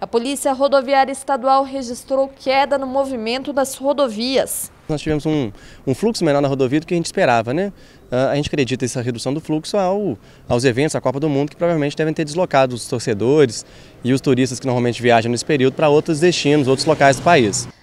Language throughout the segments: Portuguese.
A Polícia Rodoviária Estadual registrou queda no movimento das rodovias. Nós tivemos um, um fluxo menor na rodovia do que a gente esperava, né? Ah, a gente acredita essa redução do fluxo ao, aos eventos, à Copa do Mundo, que provavelmente devem ter deslocado os torcedores e os turistas que normalmente viajam nesse período para outros destinos, outros locais do país.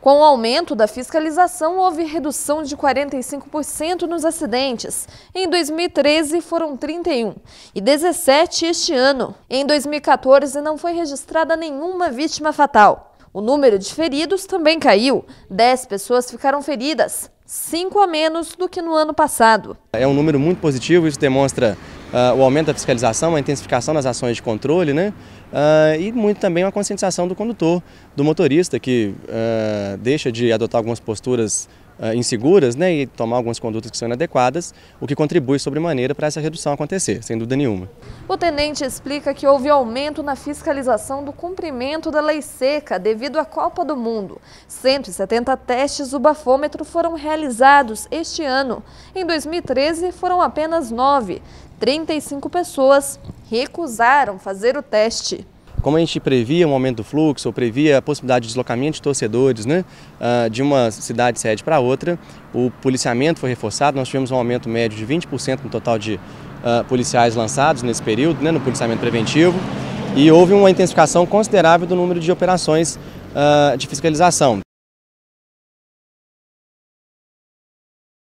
Com o aumento da fiscalização, houve redução de 45% nos acidentes. Em 2013 foram 31 e 17 este ano. Em 2014 não foi registrada nenhuma vítima fatal. O número de feridos também caiu. 10 pessoas ficaram feridas cinco a menos do que no ano passado. É um número muito positivo, isso demonstra uh, o aumento da fiscalização, a intensificação das ações de controle, né? Uh, e muito também uma conscientização do condutor, do motorista, que uh, deixa de adotar algumas posturas ah, inseguras né, e tomar algumas condutas que são inadequadas, o que contribui sobremaneira para essa redução acontecer, sem dúvida nenhuma. O tenente explica que houve aumento na fiscalização do cumprimento da lei seca devido à Copa do Mundo. 170 testes do bafômetro foram realizados este ano. Em 2013 foram apenas 9. 35 pessoas recusaram fazer o teste como a gente previa um aumento do fluxo, ou previa a possibilidade de deslocamento de torcedores né, ah, de uma cidade sede para outra, o policiamento foi reforçado, nós tivemos um aumento médio de 20% no total de uh, policiais lançados nesse período, né, no policiamento preventivo, e houve uma intensificação considerável do número de operações uh, de fiscalização.